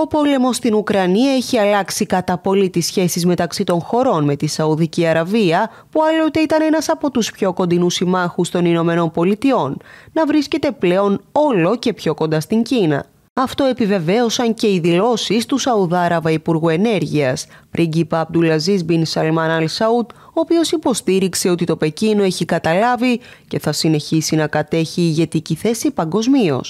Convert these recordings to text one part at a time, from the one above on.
Ο πόλεμος στην Ουκρανία έχει αλλάξει κατά πολύ τις σχέσεις μεταξύ των χωρών με τη Σαουδική Αραβία, που άλλοτε ήταν ένας από τους πιο κοντινούς συμμάχους των Ηνωμένων Πολιτειών, να βρίσκεται πλέον όλο και πιο κοντά στην Κίνα. Αυτό επιβεβαίωσαν και οι δηλώσεις του Σαουδάραβα Υπουργού Ενέργειας, πρίγκιπα Αμπτουλαζής Μπιν Σαλμάν Αλ Σαούτ, ο οποίος υποστήριξε ότι το Πεκίνο έχει καταλάβει και θα συνεχίσει να κατέχει ηγετική θέση παγκοσμίως.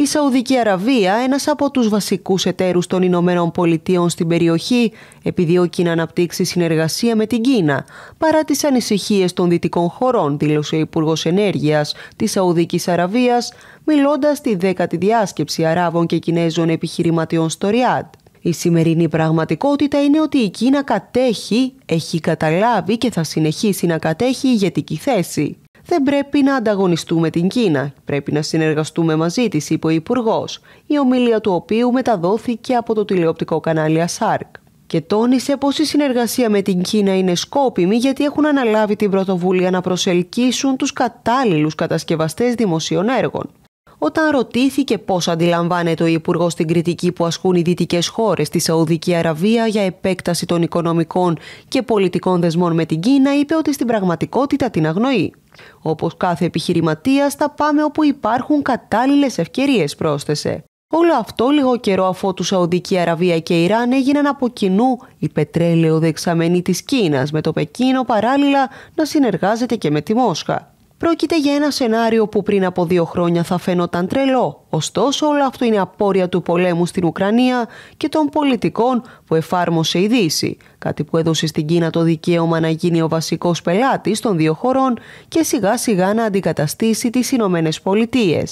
Η Σαουδική Αραβία, ένας από τους βασικούς εταίρους των Ηνωμένων Πολιτείων στην περιοχή, επιδιώκει να αναπτύξει συνεργασία με την Κίνα, παρά τις ανησυχίες των δυτικών χωρών, δήλωσε ο Υπουργός Ενέργειας της Σαουδικής Αραβίας, μιλώντας στη δέκατη διάσκεψη Αράβων και Κινέζων επιχειρηματιών στο Ριάντ. Η σημερινή πραγματικότητα είναι ότι η Κίνα κατέχει, έχει καταλάβει και θα συνεχίσει να κατέχει ηγετική θέση δεν πρέπει να ανταγωνιστούμε την Κίνα. Πρέπει να συνεργαστούμε μαζί της, είπε ο Υπουργός, η ομιλία του οποίου μεταδόθηκε από το τηλεοπτικό κανάλι Ασάρκ. Και τόνισε πως η συνεργασία με την Κίνα είναι σκόπιμη γιατί έχουν αναλάβει την πρωτοβουλία να προσελκύσουν τους κατάλληλους κατασκευαστές δημοσίων έργων όταν ρωτήθηκε πώς αντιλαμβάνεται ο Υπουργός την κριτική που ασκούν οι δυτικές χώρες στη Σαουδική Αραβία για επέκταση των οικονομικών και πολιτικών δεσμών με την Κίνα, είπε ότι στην πραγματικότητα την αγνοεί. Όπως κάθε επιχειρηματίας, θα πάμε όπου υπάρχουν κατάλληλες ευκαιρίες, πρόσθεσε. Όλο αυτό λίγο καιρό αφού του Σαουδική Αραβία και Ιράν έγιναν από κοινού η πετρέλαιο δεξαμενή της Κίνας με το Πεκίνο παράλληλα να συνεργάζεται και με τη Μόσχα. Πρόκειται για ένα σενάριο που πριν από δύο χρόνια θα φαινόταν τρελό. Ωστόσο, όλο αυτό είναι απόρρια του πολέμου στην Ουκρανία και των πολιτικών που εφάρμοσε η Δύση. Κάτι που έδωσε στην Κίνα το δικαίωμα να γίνει ο βασικός πελάτης των δύο χωρών και σιγά σιγά να αντικαταστήσει τις Ηνωμένες Πολιτείες.